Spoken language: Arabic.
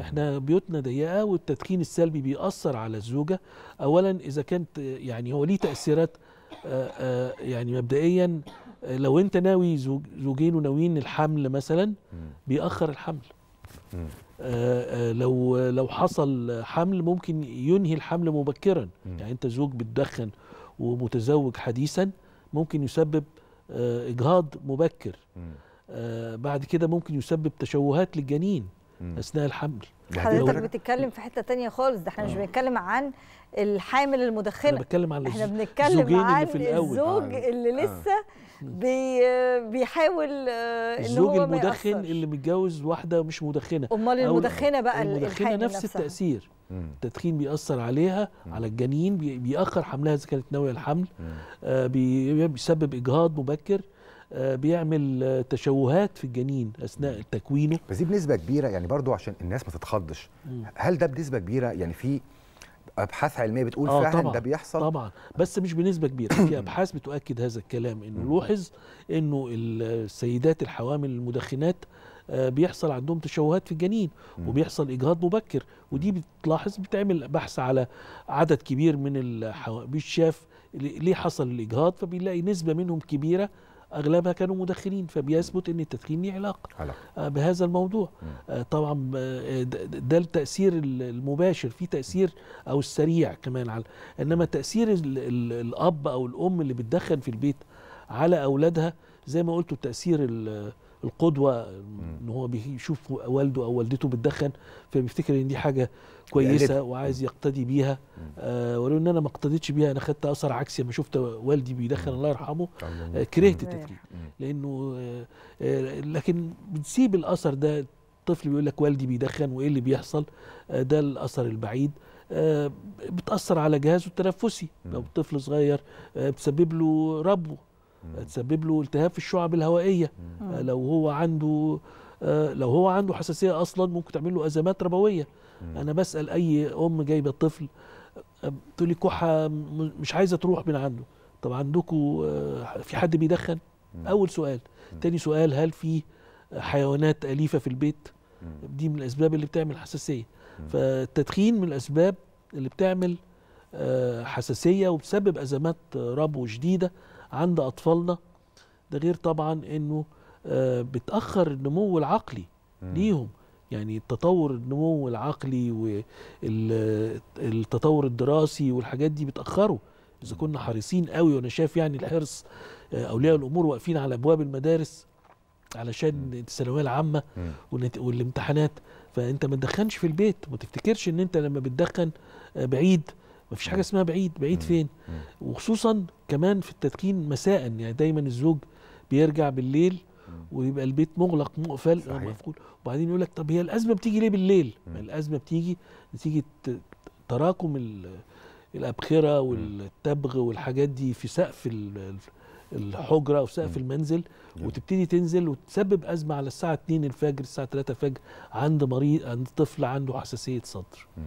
احنا بيوتنا ضيقه والتدخين السلبي بيأثر على الزوجه اولا اذا كانت يعني هو ليه تاثيرات آه، آه، يعني مبدئيا آه، لو انت ناوي زوجين وناويين الحمل مثلا بيأخر الحمل لو لو حصل حمل ممكن ينهي الحمل مبكرا يعني انت زوج بتدخن ومتزوج حديثا ممكن يسبب اجهاض مبكر بعد كده ممكن يسبب تشوهات للجنين اثناء الحمل حضرتك بتتكلم في حته تانية خالص ده احنا مش آه. بنتكلم عن الحامل المدخنه احنا بنتكلم عن احنا بنتكلم عن في الأول. الزوج آه. اللي آه. لسه آه. بي بيحاول آه، ان الزوج هو المدخن ما اللي متجوز واحده مش مدخنه امال المدخنه بقى المدخنه نفس نفسها. التاثير مم. التدخين بيأثر عليها مم. على الجنين بيأخر حملها إذا كانت ناوية الحمل آه بيسبب إجهاض مبكر آه، بيعمل آه، تشوهات في الجنين اثناء تكوينه بس دي بنسبه كبيره يعني برضو عشان الناس ما تتخضش هل ده بنسبه كبيره يعني في ابحاث علميه بتقول آه فعلا طبعًا ده بيحصل طبعا بس مش بنسبه كبيره في ابحاث بتؤكد هذا الكلام انه لوحظ انه السيدات الحوامل المدخنات آه، بيحصل عندهم تشوهات في الجنين وبيحصل اجهاض مبكر ودي بتلاحظ بتعمل بحث على عدد كبير من الحوامل بيشاف ليه حصل الاجهاض فبيلاقي نسبه منهم كبيره اغلبها كانوا مدخنين فبيثبت ان التدخين ليه علاقه علاقة. آه، بهذا الموضوع آه، طبعا آه، ده التاثير المباشر في تاثير او السريع كمان على انما تاثير الاب او الام اللي بتدخن في البيت على اولادها زي ما قلتوا التاثير القدوه ان هو بيشوف والده او والدته بتدخن فبيفتكر ان دي حاجه كويسه وعايز يقتدي بيها آه ولو ان انا ما اقتديتش بيها انا خدت اثر عكسي لما شفت والدي بيدخن الله يرحمه آه كرهت التدخين لانه آه،, آه لكن بتسيب الاثر ده الطفل بيقول لك والدي بيدخن وايه اللي بيحصل آه ده الاثر البعيد آه بتاثر على جهازه التنفسي لو طفل صغير آه بتسبب له ربو تسبب له التهاب في الشعب الهوائيه مم. آه. آه، لو هو عنده آه، لو هو عنده حساسيه اصلا ممكن تعمل له ازمات ربويه مم. انا بسال اي ام جايبه طفل تقول لي كحه مش عايزه تروح من عنده طب عندكم في حد بيدخن مم. اول سؤال تاني سؤال هل في حيوانات اليفه في البيت دي من الاسباب اللي بتعمل حساسيه فالتدخين من الاسباب اللي بتعمل حساسيه وبتسبب ازمات ربو شديده عند اطفالنا ده غير طبعا انه آه، بتاخر النمو العقلي ليهم يعني التطور النمو العقلي والتطور الدراسي والحاجات دي بتاخره اذا كنا حريصين قوي وانا شايف يعني الحرص آه، اولياء الامور واقفين على ابواب المدارس علشان الثانويه العامه والامتحانات فانت ما تدخنش في البيت ما تفتكرش ان انت لما بتدخن آه، بعيد ما فيش حاجه اسمها بعيد بعيد فين وخصوصا كمان في التدخين مساء يعني دايما الزوج بيرجع بالليل ويبقى البيت مغلق مقفل مقفول وبعدين يقول لك طب هي الازمه بتيجي ليه بالليل؟ ما الازمه بتيجي نتيجه تراكم الابخره والتبغ والحاجات دي في سقف الحجره او سقف المنزل وتبتدي تنزل وتسبب ازمه على الساعه 2 الفجر الساعه 3 الفجر عند مريض عند طفل عنده حساسيه صدر